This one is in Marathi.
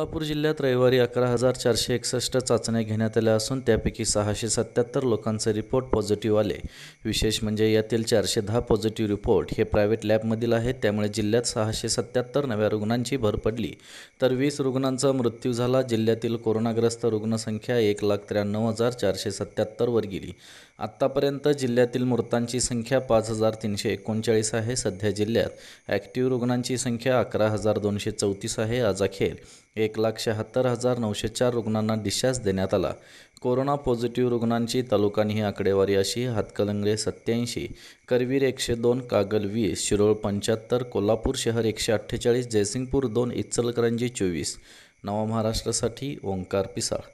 सोलापूर जिल्ह्यात रविवारी अकरा हजार चारशे एकसष्ट चाचण्या घेण्यात आल्या असून त्यापैकी सहाशे सत्याहत्तर लोकांचे रिपोर्ट पॉझिटिव्ह आले विशेष म्हणजे यातील चारशे दहा पॉझिटिव्ह रिपोर्ट हे प्रायव्हेट लॅबमधील आहेत त्यामुळे जिल्ह्यात सहाशे सत्याहत्तर नव्या रुग्णांची भर पडली तर वीस रुग्णांचा मृत्यू झाला जिल्ह्यातील कोरोनाग्रस्त रुग्णसंख्या एक लाख त्र्याण्णव हजार चारशे सत्याहत्तरवर गेली आत्तापर्यंत जिल्ह्यातील मृतांची संख्या पाच हजार तीनशे एकोणचाळीस आहे सध्या जिल्ह्यात ॲक्टिव्ह रुग्णांची संख्या अकरा हजार दोनशे चौतीस आहे आज अखेर एक एक लाख शहात्तर हजार नऊशे चार रुग्णांना डिस्चार्ज देण्यात आला कोरोना पॉझिटिव्ह रुग्णांची तालुकानी ही आकडेवारी अशी हातकलंगळे सत्याऐंशी करवीर एकशे दोन कागल वीस शिरोळ पंच्याहत्तर कोल्हापूर शहर एकशे अठ्ठेचाळीस जयसिंगपूर दोन इचलकरंजी चोवीस नवा महाराष्ट्रासाठी ओंकार पिसाळ